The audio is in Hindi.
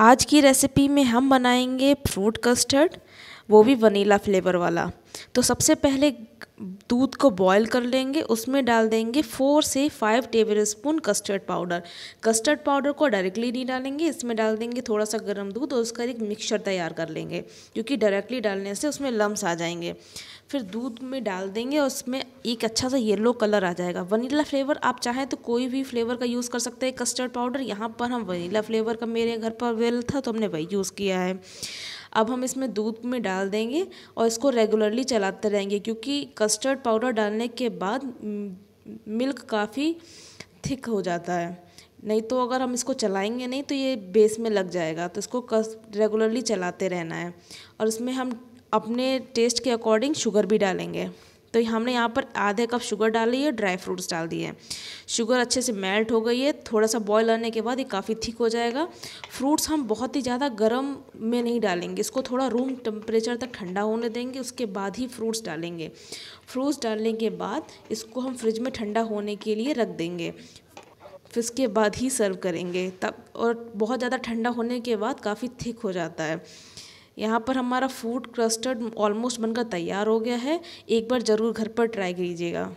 आज की रेसिपी में हम बनाएंगे फ्रूट कस्टर्ड वो भी वनीला फ्लेवर वाला तो सबसे पहले दूध को बॉईल कर लेंगे उसमें डाल देंगे फोर से five tablespoon custard powder custard powder को डायरेक्टली नहीं डालेंगे इसमें डाल देंगे थोड़ा सा गर्म दूध और उसका एक मिक्सचर तैयार कर लेंगे क्योंकि डायरेक्टली डालने से उसमें लम्स आ जाएंगे फिर दूध में डाल देंगे और उसमें एक अच्छा सा येलो कलर आ जाएगा वनीला फ्लेवर आप चाहें तो कोई भी फ्लेवर का यूज़ कर सकते हैं कस्टर्ड पाउडर यहाँ पर हम वनीला फ्लेवर का मेरे घर पर अवेल था तो हमने वही यूज़ किया है अब हम इसमें दूध में डाल देंगे और इसको रेगुलरली चलाते रहेंगे क्योंकि कस्टर्ड पाउडर डालने के बाद मिल्क काफ़ी थिक हो जाता है नहीं तो अगर हम इसको चलाएंगे नहीं तो ये बेस में लग जाएगा तो इसको कस रेगुलरली चलाते रहना है और इसमें हम अपने टेस्ट के अकॉर्डिंग शुगर भी डालेंगे तो हमने यहाँ पर आधे कप शुगर डाली है ड्राई फ्रूट्स डाल दिए शुगर अच्छे से मेल्ट हो गई है थोड़ा सा बॉयल आने के बाद ये काफ़ी थिक हो जाएगा फ्रूट्स हम बहुत ही ज़्यादा गर्म में नहीं डालेंगे इसको थोड़ा रूम टेम्परेचर तक ठंडा होने देंगे उसके बाद ही फ्रूट्स डालेंगे फ्रूट्स डालने के बाद इसको हम फ्रिज में ठंडा होने के लिए रख देंगे फिर उसके बाद ही सर्व करेंगे तब और बहुत ज़्यादा ठंडा होने के बाद काफ़ी थिक हो जाता है यहाँ पर हमारा फूड क्रस्टर्ड ऑलमोस्ट बनकर तैयार हो गया है एक बार ज़रूर घर पर ट्राई कीजिएगा